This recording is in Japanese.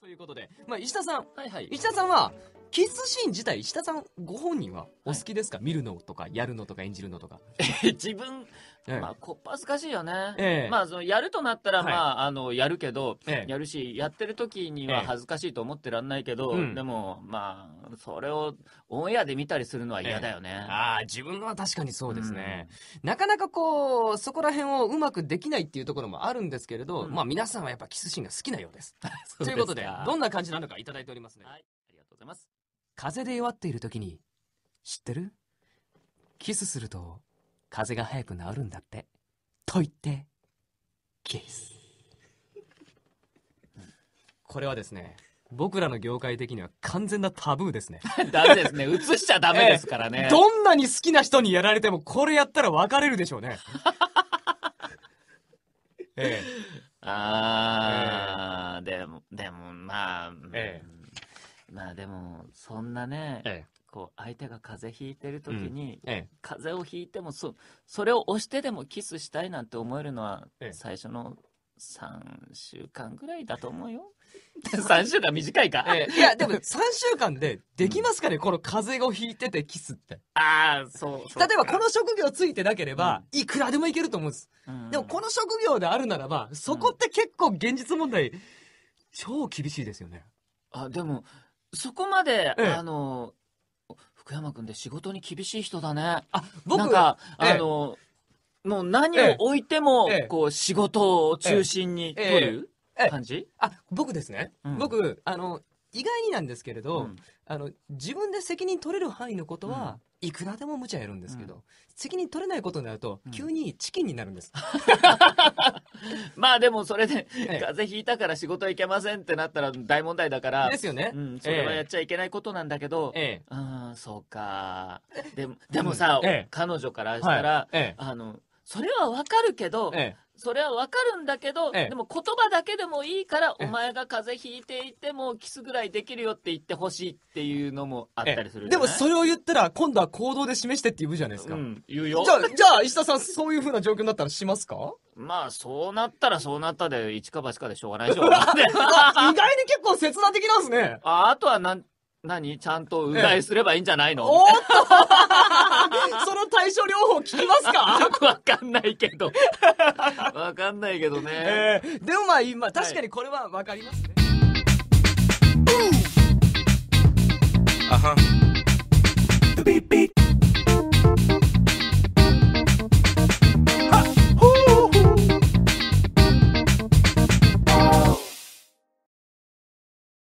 ということで、まあ、石田さん、はいはい、石田さんは、キスシーン自体、石田さんご本人はお好きですか、はい、見るのとか、やるのとか、演じるのとか。自分まあ、こっぱずかしいよね。ええ、まあ、その、やるとなったら、まあ、あの、やるけど、やるし、やってる時には恥ずかしいと思ってらんないけど、でも、まあ、それをオンエアで見たりするのは嫌だよね。ああ、自分は確かにそうですね。なかなかこう、そこら辺をうまくできないっていうところもあるんですけれど、まあ、皆さんはやっぱキスシーンが好きなようです。ということで、どんな感じなのかいただいておりますね。はい、ありがとうございます。風で弱っている時に、知ってるキスすると風邪が早く治るんだって。と言って、キス。これはですね、僕らの業界的には完全なタブーですね。ダメですね。映しちゃダメですからね、えどんなに好きな人にやられても、これやったら別れるでしょうね。ええあー、えでも、でも、まあ、ええまあでも、そんなね、ええ、こう相手が風邪ひいてる時に、うんええ、風邪をひいてもそそれを押してでもキスしたいなんて思えるのは、最初の3週間ぐらいだと思うよ。3 週間短いか、ええ、いや、でも3週間でできますかね、うん、この風邪をひいててキスって。ああ、そう。例えばこの職業ついてなければ、いくらでもいけると思うんです、うん。でもこの職業であるならば、そこって結構現実問題、超厳しいですよね。あ、でも、そこまで、ええ、あの、福山君で仕事に厳しい人だね。あ、僕なんか、え、あの、もう何を置いても、こう、仕事を中心に取る感じ、あ、僕ですね。うん、僕、あの、意外になんですけれど、うん、あの自分で責任取れる範囲のことは、うん、いくらでも無茶やるんですけど、うん、責任取れないことになると、急にチキンになるんです。まあでもそれで、ええ、風邪ひいたから仕事行けませんってなったら大問題だから。ですよね。それはやっちゃいけないことなんだけど、ええ、うん、そうか。でもでもさ、彼女からしたら、はい、あの、それはわかるけど、ええそれはわかるんだけど、ええ、でも言葉だけでもいいから、お前が風邪ひいていても、キスぐらいできるよって言ってほしいっていうのもあったりする、え、でもそれを言ったら、今度は行動で示してって言うじゃないですか。うん、言うよ。じゃあ、じゃあ、石田さん、そういうふうな状況になったらしますかまあ、そうなったらそうなったで、一か八かでしょうがないでしょう。意外に結構切断的なんですね。ああとはなん何ちゃんとうがいすればいいんじゃないの、おっと その対処療法聞きますか よくわかんないけど。わかんないけどね。えでもまあ今、確かにこれはわかりますね。はい、あはん。